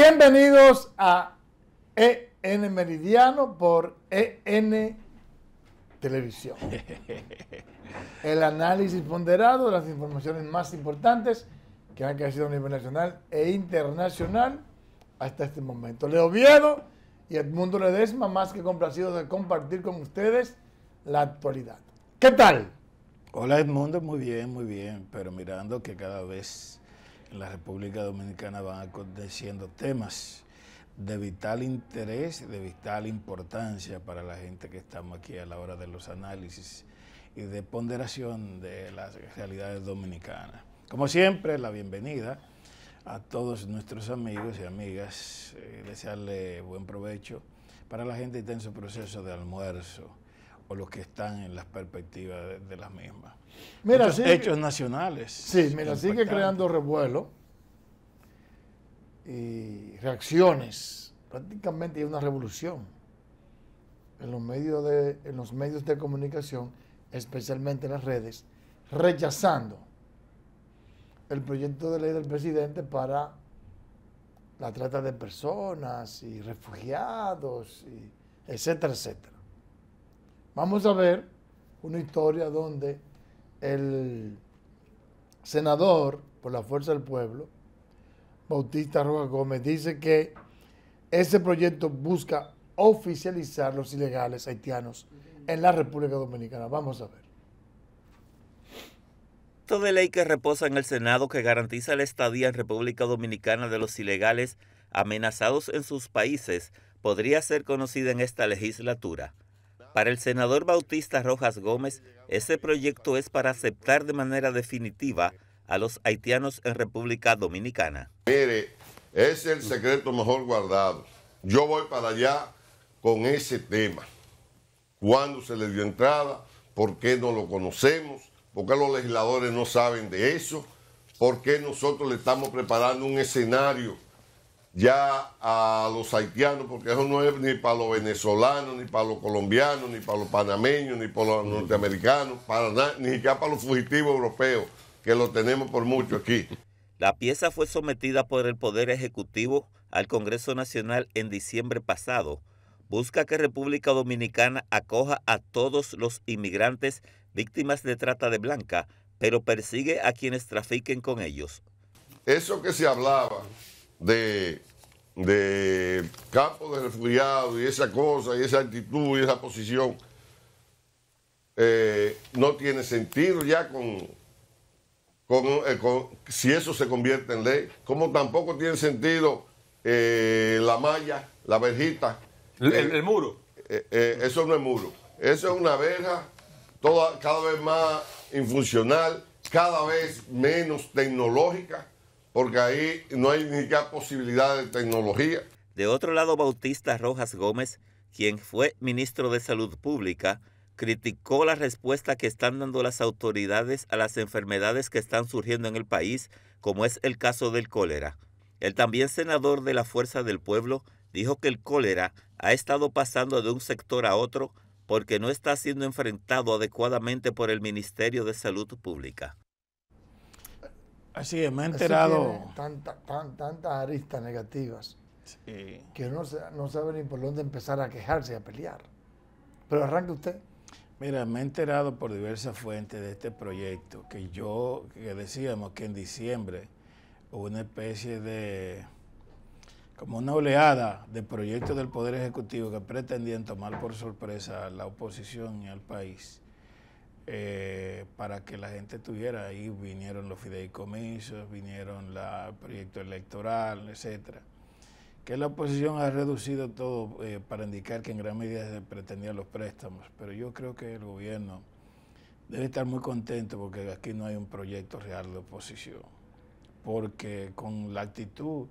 Bienvenidos a EN Meridiano por EN Televisión. El análisis ponderado de las informaciones más importantes que han crecido a nivel nacional e internacional hasta este momento. Leo Viedo y Edmundo Ledesma, más que complacidos de compartir con ustedes la actualidad. ¿Qué tal? Hola Edmundo, muy bien, muy bien, pero mirando que cada vez en la República Dominicana van aconteciendo temas de vital interés, de vital importancia para la gente que estamos aquí a la hora de los análisis y de ponderación de las realidades dominicanas. Como siempre, la bienvenida a todos nuestros amigos y amigas, eh, desearle buen provecho para la gente que está en su proceso de almuerzo o los que están en las perspectivas de, las mismas. hechos nacionales. Sí, mira, sigue creando revuelo y reacciones. Prácticamente hay una revolución en los medios de, los medios de comunicación, especialmente en las redes, rechazando el proyecto de ley del presidente para la trata de personas y refugiados, etcétera, etcétera. Vamos a ver una historia donde el senador por la fuerza del pueblo, Bautista Rojas Gómez, dice que ese proyecto busca oficializar los ilegales haitianos en la República Dominicana. Vamos a ver Toda ley que reposa en el Senado que garantiza la estadía en República Dominicana de los ilegales amenazados en sus países podría ser conocida en esta legislatura. Para el senador Bautista Rojas Gómez, ese proyecto es para aceptar de manera definitiva a los haitianos en República Dominicana. Mire, es el secreto mejor guardado. Yo voy para allá con ese tema. ¿Cuándo se le dio entrada? ¿Por qué no lo conocemos? ¿Por qué los legisladores no saben de eso? ¿Por qué nosotros le estamos preparando un escenario ya a los haitianos, porque eso no es ni para los venezolanos, ni para los colombianos, ni para los panameños, ni para los norteamericanos, para ni ya para los fugitivos europeos, que lo tenemos por mucho aquí. La pieza fue sometida por el Poder Ejecutivo al Congreso Nacional en diciembre pasado. Busca que República Dominicana acoja a todos los inmigrantes víctimas de trata de blanca, pero persigue a quienes trafiquen con ellos. Eso que se hablaba de, de campo de refugiados y esa cosa, y esa actitud, y esa posición, eh, no tiene sentido ya eh, con, si eso se convierte en ley, como tampoco tiene sentido eh, la malla, la verjita. El, muro. eso no es muro. Eso es una verja toda, cada vez más infuncional, cada vez menos tecnológica porque ahí no hay ni posibilidad de tecnología. De otro lado, Bautista Rojas Gómez, quien fue ministro de Salud Pública, criticó la respuesta que están dando las autoridades a las enfermedades que están surgiendo en el país, como es el caso del cólera. El también senador de la Fuerza del Pueblo dijo que el cólera ha estado pasando de un sector a otro porque no está siendo enfrentado adecuadamente por el Ministerio de Salud Pública. Así es, me he enterado. Tantas tantas aristas negativas que no saben ni por dónde empezar a quejarse y a pelear. Pero arranque usted. Mira, me he enterado por diversas fuentes de este proyecto que yo, que decíamos que en diciembre hubo una especie de, como una oleada de proyectos del Poder Ejecutivo que pretendían tomar por sorpresa a la oposición y al país. Eh, para que la gente estuviera Ahí vinieron los fideicomisos, vinieron el proyecto electoral, etcétera. Que la oposición ha reducido todo eh, para indicar que en gran medida se pretendían los préstamos, pero yo creo que el gobierno debe estar muy contento porque aquí no hay un proyecto real de oposición, porque con la actitud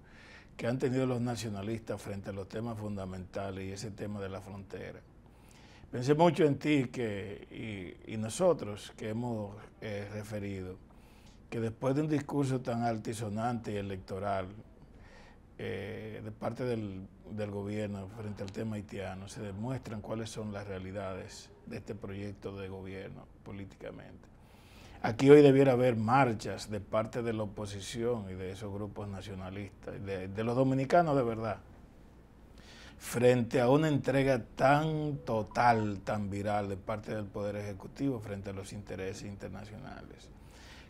que han tenido los nacionalistas frente a los temas fundamentales y ese tema de la frontera, Pensé mucho en ti que, y, nosotros que hemos eh, referido que después de un discurso tan altisonante y electoral eh, de parte del, gobierno frente al tema haitiano, se demuestran cuáles son las realidades de este proyecto de gobierno políticamente. Aquí hoy debiera haber marchas de parte de la oposición y de esos grupos nacionalistas, de, de los dominicanos de verdad, frente a una entrega tan total, tan viral de parte del Poder Ejecutivo frente a los intereses internacionales.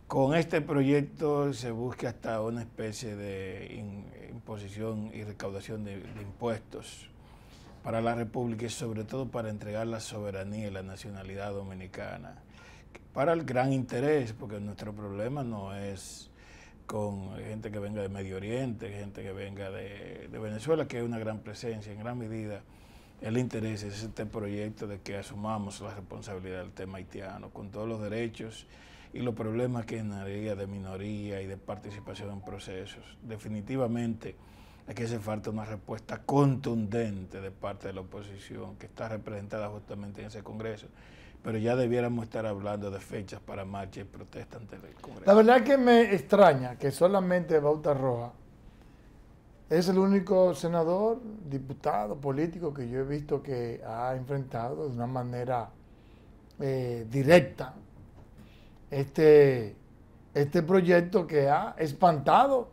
Con este proyecto se busca hasta una especie de imposición y recaudación de, impuestos para la República y sobre todo para entregar la soberanía y la nacionalidad dominicana, para el gran interés, porque nuestro problema no es con gente que venga de Medio Oriente, gente que venga de, Venezuela, que es una gran presencia, en gran medida el interés es este proyecto de que asumamos la responsabilidad del tema haitiano, con todos los derechos y los problemas que generaría de minoría y de participación en procesos. Definitivamente aquí hace falta una respuesta contundente de parte de la oposición que está representada justamente en ese Congreso pero ya debiéramos estar hablando de fechas para marcha y protesta ante el Congreso. La verdad que me extraña que solamente Bauta Roja es el único senador, diputado, político que yo he visto que ha enfrentado de una manera eh, directa este, este proyecto que ha espantado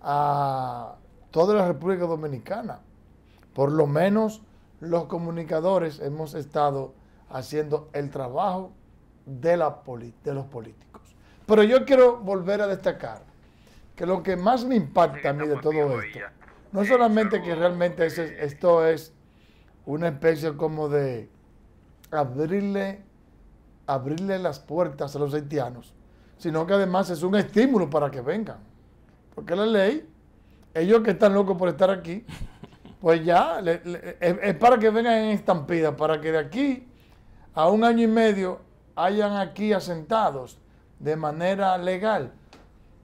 a toda la República Dominicana. Por lo menos los comunicadores hemos estado haciendo el trabajo de, la de los políticos. Pero yo quiero volver a destacar que lo que más me impacta a mí de todo esto, no solamente que realmente esto es una especie como de abrirle, abrirle las puertas a los haitianos, sino que además es un estímulo para que vengan. Porque la ley, ellos que están locos por estar aquí, pues ya, es, para que vengan en estampida, para que de aquí a un año y medio hayan aquí asentados de manera legal,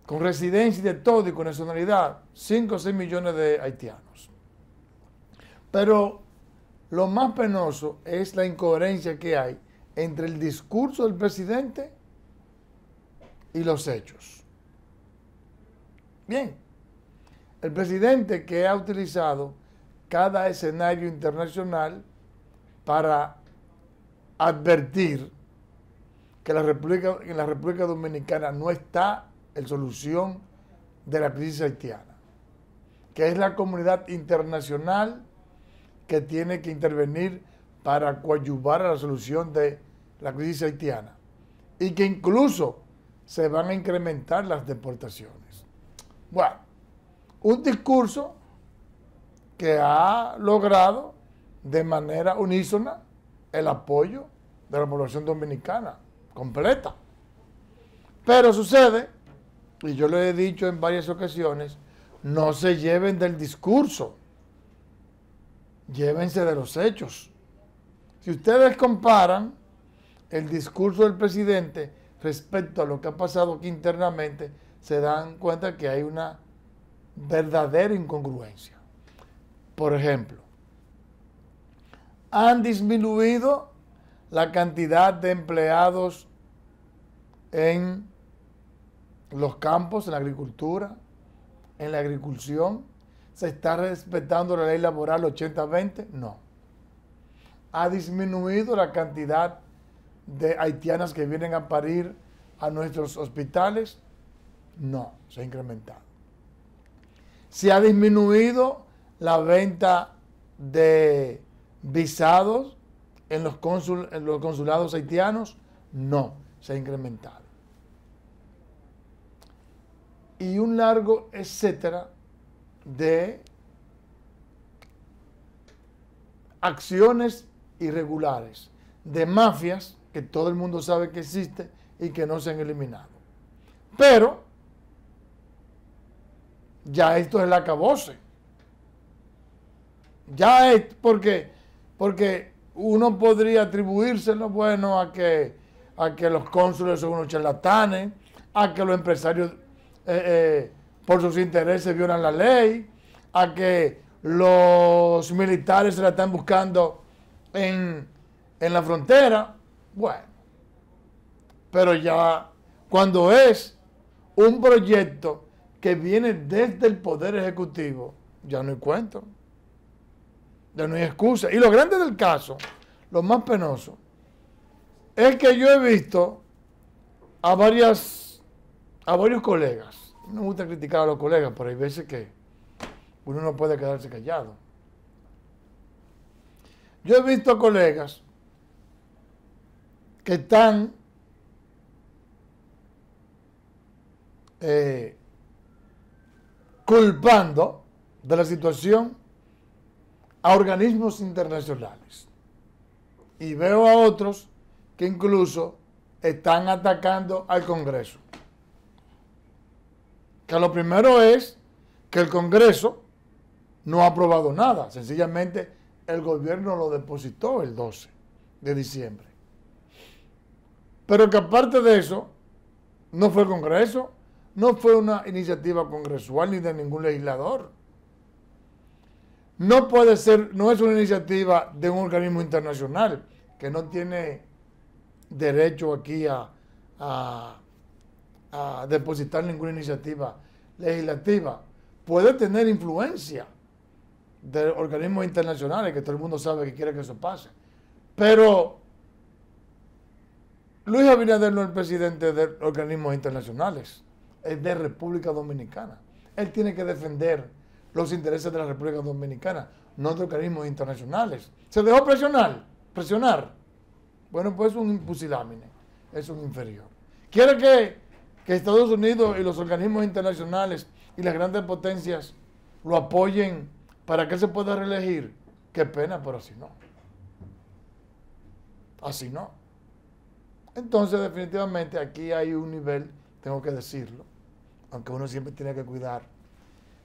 con residencia de todo y con nacionalidad, 5 o 6 millones de haitianos. Pero lo más penoso es la incoherencia que hay entre el discurso del presidente y los hechos. Bien, el presidente que ha utilizado cada escenario internacional para advertir que la República, en la República Dominicana no está en solución de la crisis haitiana, que es la comunidad internacional que tiene que intervenir para coadyuvar a la solución de la crisis haitiana y que incluso se van a incrementar las deportaciones. Bueno, un discurso que ha logrado de manera unísona el apoyo de la población dominicana completa. Pero sucede, y yo lo he dicho en varias ocasiones, no se lleven del discurso, llévense de los hechos. Si ustedes comparan el discurso del presidente respecto a lo que ha pasado aquí internamente, se dan cuenta que hay una verdadera incongruencia. Por ejemplo, han disminuido la cantidad de empleados en los campos, en la agricultura, en la agricultura ¿Se está respetando la ley laboral 80-20? No. Ha disminuido la cantidad de haitianas que vienen a parir a nuestros hospitales? No, se ha incrementado. ¿Se ha disminuido la venta de visados en los, los consulados haitianos, no, se ha incrementado. Y un largo etcétera de acciones irregulares, de mafias que todo el mundo sabe que existe y que no se han eliminado. Pero ya esto es la acabose. Ya es porque porque uno podría atribuírselo, bueno, a que, los cónsules son unos charlatanes, a que los empresarios eh, eh, por sus intereses violan la ley, a que los militares se la están buscando en, en la frontera. Bueno, pero ya cuando es un proyecto que viene desde el Poder Ejecutivo, ya no hay cuento de no hay excusa. Y lo grande del caso, lo más penoso, es que yo he visto a varias, a varios colegas. No me gusta criticar a los colegas, pero hay veces que uno no puede quedarse callado. Yo he visto a colegas que están eh, culpando de la situación a organismos internacionales. Y veo a otros que incluso están atacando al Congreso. Que lo primero es que el Congreso no ha aprobado nada, sencillamente el gobierno lo depositó el 12 de diciembre. Pero que aparte de eso, no fue el Congreso, no fue una iniciativa congresual ni de ningún legislador no puede ser, no es una iniciativa de un organismo internacional que no tiene derecho aquí a, depositar ninguna iniciativa legislativa. Puede tener influencia de organismos internacionales que todo el mundo sabe que quiere que eso pase. Pero Luis Abinader no es presidente de organismos internacionales, es de República Dominicana. Él tiene que defender los intereses de la República Dominicana, no de organismos internacionales. Se dejó presionar, presionar. Bueno, pues es un pusilámine, es un inferior. Quiere que, que Estados Unidos y los organismos internacionales y las grandes potencias lo apoyen para que se pueda reelegir. Qué pena, pero así no. Así no. Entonces, definitivamente aquí hay un nivel, tengo que decirlo, aunque uno siempre tiene que cuidar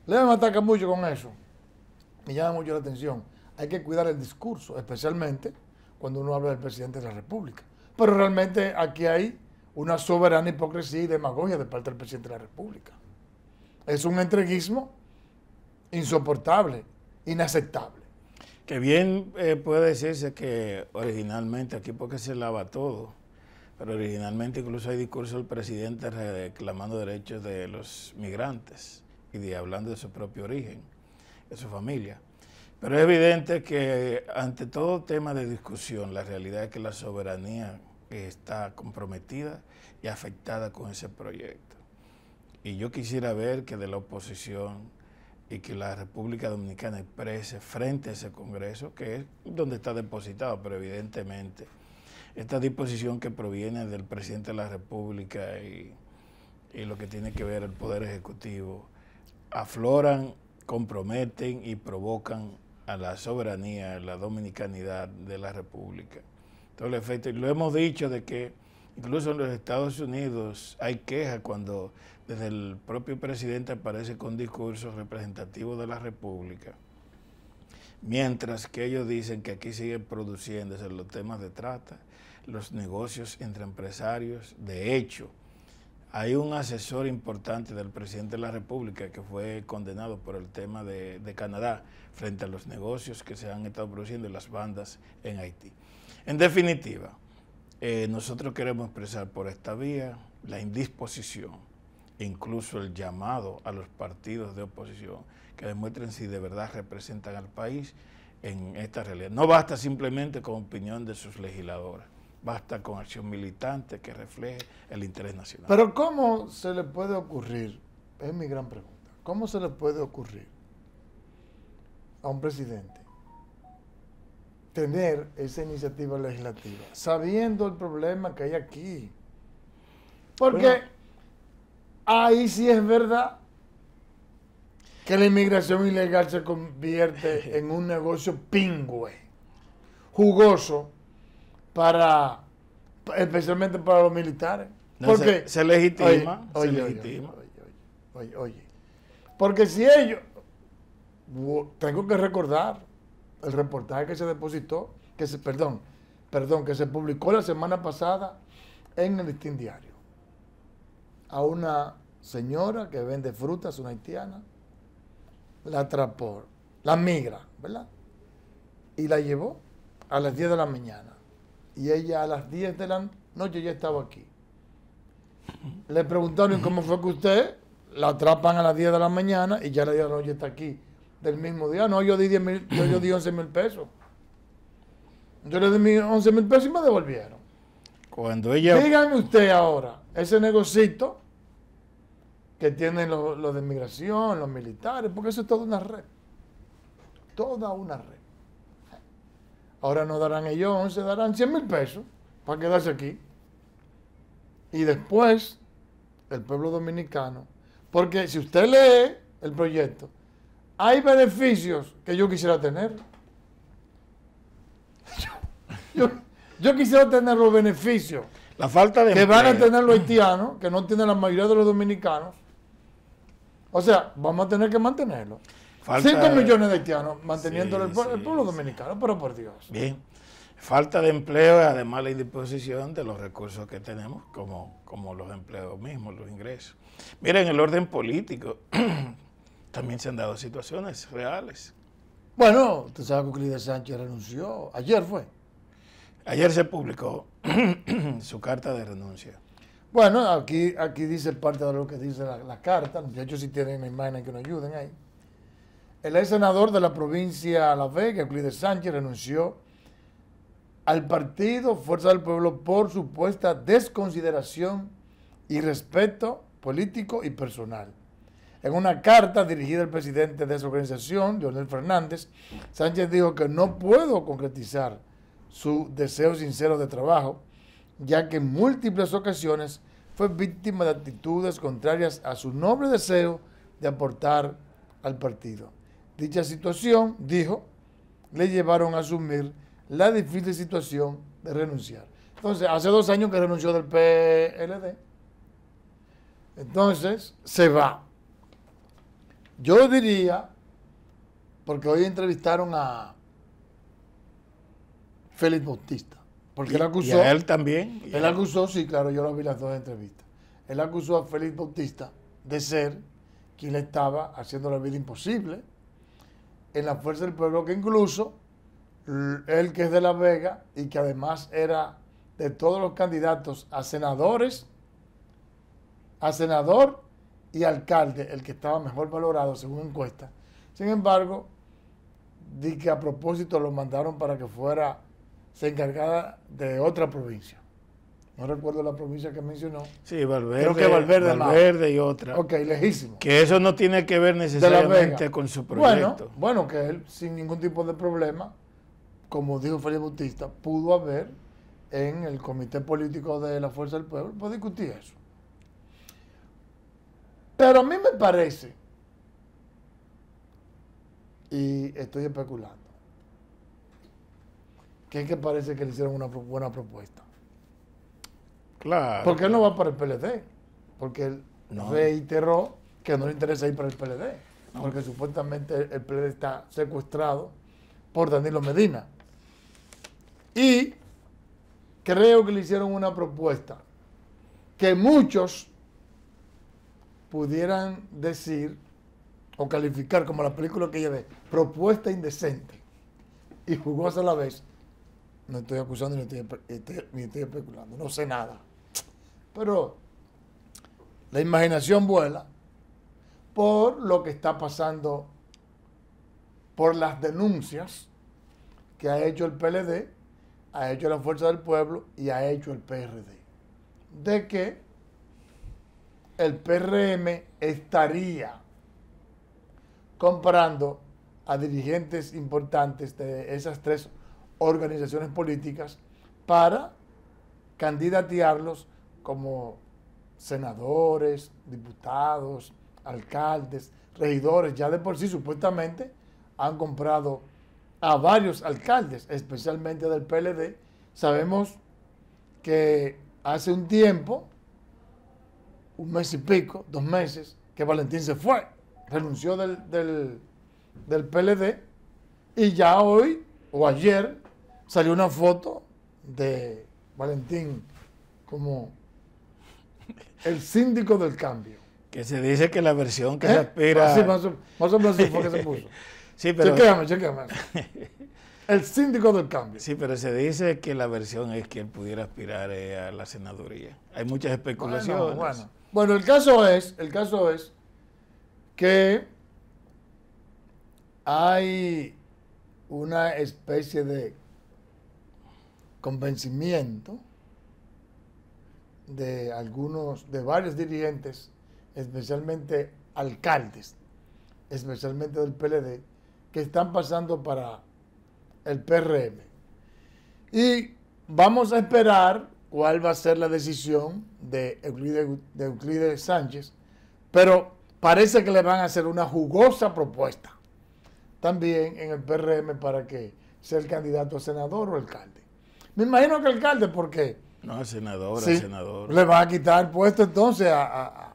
le me ataca mucho con eso. Me llama mucho la atención. Hay que cuidar el discurso, especialmente cuando uno habla del presidente de la República. Pero realmente aquí hay una soberana hipocresía y demagogia de parte del presidente de la República. Es un entreguismo insoportable, inaceptable. Que bien eh, puede decirse que originalmente, aquí porque se lava todo, pero originalmente incluso hay discurso del presidente reclamando derechos de los migrantes y hablando de su propio origen, de su familia. Pero es evidente que ante todo tema de discusión, la realidad es que la soberanía está comprometida y afectada con ese proyecto. Y yo quisiera ver que de la oposición y que la República Dominicana exprese frente a ese Congreso, que es donde está depositado, pero evidentemente esta disposición que proviene del presidente de la República y, y lo que tiene que ver el Poder Ejecutivo afloran, comprometen y provocan a la soberanía, a la dominicanidad de la República. Todo el efecto, y lo hemos dicho de que incluso en los Estados Unidos hay quejas cuando desde el propio presidente aparece con discursos representativos de la República, mientras que ellos dicen que aquí siguen produciéndose los temas de trata, los negocios entre empresarios, de hecho, hay un asesor importante del presidente de la República que fue condenado por el tema de, Canadá frente a los negocios que se han estado produciendo y las bandas en Haití. En definitiva, eh, nosotros queremos expresar por esta vía la indisposición, incluso el llamado a los partidos de oposición que demuestren si de verdad representan al país en esta realidad. No basta simplemente con opinión de sus legisladores basta con acción militante que refleje el interés nacional. Pero ¿cómo se le puede ocurrir? Es mi gran pregunta. ¿Cómo se le puede ocurrir a un presidente tener esa iniciativa legislativa sabiendo el problema que hay aquí? Porque ahí sí es verdad que la inmigración ilegal se convierte en un negocio pingüe, jugoso, para, especialmente para los militares. porque, se, legitima. Oye, oye, Oye, oye, Porque si ellos, tengo que recordar el reportaje que se depositó, que se, perdón, perdón, que se publicó la semana pasada en el Listín Diario. A una señora que vende frutas, una haitiana, la atrapó, la migra, ¿verdad? Y la llevó a las 10 de la mañana y ella a las 10 de la noche ya estaba aquí. Le preguntaron cómo fue que usted la atrapan a las 10 de la mañana y ya le las 10 de la noche está aquí del mismo día. No, yo di, mil, yo, di 11 mil pesos. Yo le di 11 mil pesos y me devolvieron. Cuando ella... Díganme usted ahora, ese negocito que tienen los, los de inmigración, los militares, porque eso es toda una red. Toda una red. Ahora no darán ellos se darán 100 mil pesos para quedarse aquí. Y después, el pueblo dominicano. Porque si usted lee el proyecto, hay beneficios que yo quisiera tener. Yo, quisiera tener los beneficios la falta de que van a tener los haitianos, que no tienen la mayoría de los dominicanos. O sea, vamos a tener que mantenerlos. 5 millones de haitianos manteniendo el, pueblo, dominicano, pero por Dios. Bien. Falta de empleo y además la indisposición de los recursos que tenemos, como, como los empleos mismos, los ingresos. Miren, el orden político también se han dado situaciones reales. Bueno, usted sabe que Sánchez renunció. Ayer fue. Ayer se publicó su carta de renuncia. Bueno, aquí, aquí dice parte de lo que dice la, carta. de hecho si tienen imagen que nos ayuden ahí. El ex senador de la provincia de La Vega, Euclides Sánchez, renunció al partido Fuerza del Pueblo por supuesta desconsideración y respeto político y personal. En una carta dirigida al presidente de esa organización, Leonel Fernández, Sánchez dijo que no puedo concretizar su deseo sincero de trabajo, ya que en múltiples ocasiones fue víctima de actitudes contrarias a su noble deseo de aportar al partido. Dicha situación, dijo, le llevaron a asumir la difícil situación de renunciar. Entonces, hace dos años que renunció del PLD. Entonces, se va. Yo diría, porque hoy entrevistaron a Félix Bautista, porque él acusó... a él también. Él acusó, sí, claro, yo lo vi las dos entrevistas. Él acusó a Félix Bautista de ser quien le estaba haciendo la vida imposible en la Fuerza del Pueblo, que incluso él que es de La Vega y que además era de todos los candidatos a senadores, a senador y alcalde, el que estaba mejor valorado según encuesta. Sin embargo, di que a propósito lo mandaron para que fuera, se encargara de otra provincia no recuerdo la provincia que mencionó. Sí, Valverde. Creo que Valverde, y otra. Ok, lejísimo. Que eso no tiene que ver necesariamente con su proyecto. Bueno, que él, sin ningún tipo de problema, como dijo Felipe Bautista, pudo haber en el comité político de la Fuerza del Pueblo, pues discutir eso. Pero a mí me parece, y estoy especulando, que es que parece que le hicieron una buena propuesta porque él no va para el PLD. Porque él no. reiteró que no le interesa ir para el PLD. Porque supuestamente el PLD está secuestrado por Danilo Medina. Y creo que le hicieron una propuesta que muchos pudieran decir o calificar como la película que ella ve, propuesta indecente. Y jugó a la vez. No estoy acusando ni ni estoy especulando, no sé nada. Pero la imaginación vuela por lo que está pasando, por las denuncias que ha hecho el PLD, ha hecho la Fuerza del Pueblo y ha hecho el PRD. De que el PRM estaría comprando a dirigentes importantes de esas tres organizaciones políticas para candidatearlos como senadores, diputados, alcaldes, regidores, ya de por sí supuestamente han comprado a varios alcaldes, especialmente del PLD. Sabemos que hace un tiempo, un mes y pico, dos meses, que Valentín se fue, renunció del, del, del PLD y ya hoy o ayer salió una foto de Valentín como el síndico del cambio. Que se dice que la versión que ¿Eh? se aspira. más, o menos se puso. sí, pero. El síndico del cambio. Sí, pero se dice que la versión es que él pudiera aspirar eh, a la senaduría. Hay muchas especulaciones. Bueno, bueno, el caso es, el caso es que hay una especie de convencimiento de algunos, de varios dirigentes, especialmente alcaldes, especialmente del PLD, que están pasando para el PRM. Y vamos a esperar cuál va a ser la decisión de Euclides, de Euclides Sánchez, pero parece que le van a hacer una jugosa propuesta también en el PRM para que sea el candidato a senador o alcalde. Me imagino que alcalde porque no, senador, sí. senador. Le va a quitar el puesto entonces a,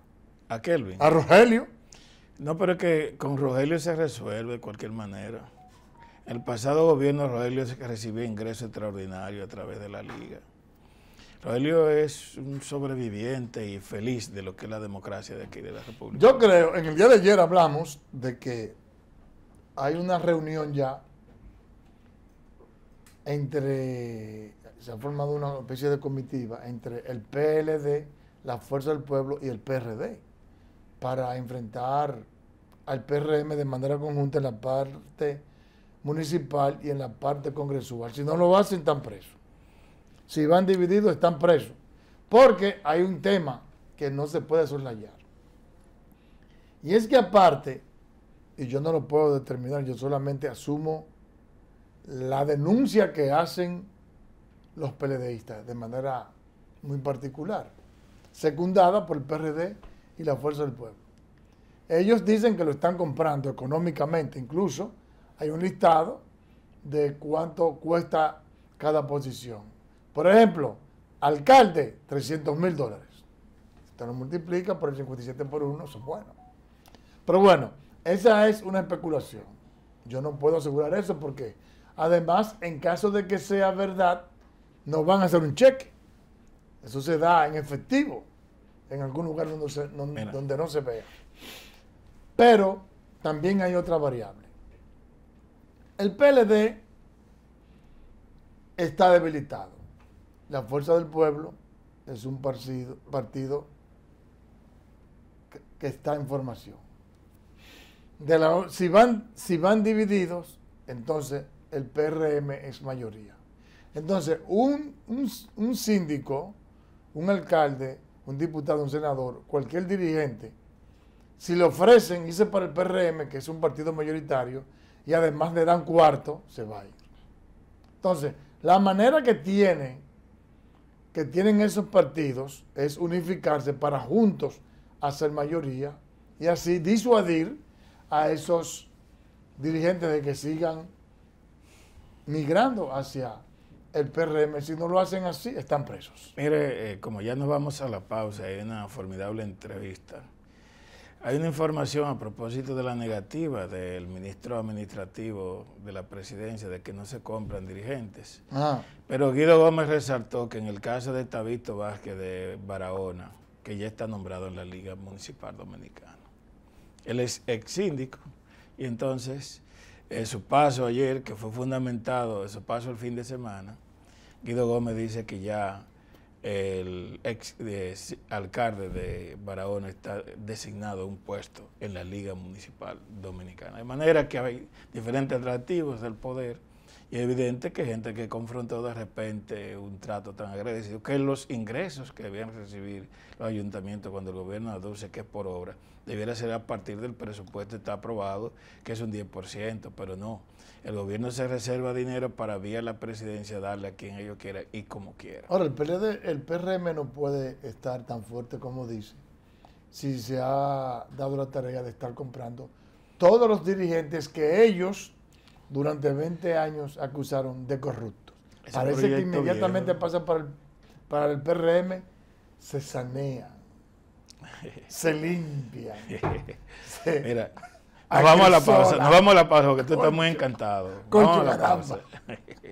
a, Kelvin. A Rogelio. No, pero es que con Rogelio se resuelve de cualquier manera. El pasado gobierno Rogelio recibió ingresos extraordinarios a través de la liga. Rogelio es un sobreviviente y feliz de lo que es la democracia de aquí de la República. Yo creo, en el día de ayer hablamos de que hay una reunión ya entre se ha formado una especie de comitiva entre el PLD, la Fuerza del Pueblo y el PRD para enfrentar al PRM de manera conjunta en la parte municipal y en la parte congresual. Si no lo hacen, están presos. Si van divididos, están presos. Porque hay un tema que no se puede soslayar. Y es que aparte, y yo no lo puedo determinar, yo solamente asumo la denuncia que hacen los PLDistas de manera muy particular, secundada por el PRD y la Fuerza del Pueblo. Ellos dicen que lo están comprando económicamente, incluso hay un listado de cuánto cuesta cada posición. Por ejemplo, alcalde, 300 mil dólares. Esto lo multiplica por el 57 por 1, es bueno. Pero bueno, esa es una especulación. Yo no puedo asegurar eso porque, además, en caso de que sea verdad, no van a hacer un cheque. Eso se da en efectivo, en algún lugar donde, no se vea. Pero también hay otra variable. El PLD está debilitado. La Fuerza del Pueblo es un partido, que, está en formación. si, van, si van divididos, entonces el PRM es mayoría. Entonces, un, un síndico, un alcalde, un diputado, un senador, cualquier dirigente, si le ofrecen irse para el PRM, que es un partido mayoritario, y además le dan cuarto, se va a ir. Entonces, la manera que tienen, que tienen esos partidos es unificarse para juntos hacer mayoría y así disuadir a esos dirigentes de que sigan migrando hacia el PRM, si no lo hacen así, están presos. Mire, eh, como ya nos vamos a la pausa, hay una formidable entrevista. Hay una información a propósito de la negativa del ministro administrativo de la presidencia de que no se compran dirigentes. Ah. Pero Guido Gómez resaltó que en el caso de Tabito Vázquez de Barahona, que ya está nombrado en la Liga Municipal Dominicana, él es ex síndico y entonces eh, su paso ayer, que fue fundamentado, su paso el fin de semana, Guido Gómez dice que ya el ex alcalde de Barahona está designado a un puesto en la Liga Municipal Dominicana. De manera que hay diferentes atractivos del poder y es evidente que gente que confrontó de repente un trato tan agradecido, que los ingresos que debían recibir los ayuntamientos cuando el gobierno aduce que es por obra, debiera ser a partir del presupuesto está aprobado, que es un 10%, pero no. El gobierno se reserva dinero para vía la presidencia darle a quien ellos quieran y como quiera. Ahora, el, el PRM no puede estar tan fuerte como dice si se ha dado la tarea de estar comprando todos los dirigentes que ellos durante 20 años acusaron de corruptos. Parece que inmediatamente pasa para el, para PRM, se sanea, se limpia. Mira, nos vamos a la pausa, nos vamos a la pausa porque tú estás muy encantado. Vamos a la pausa.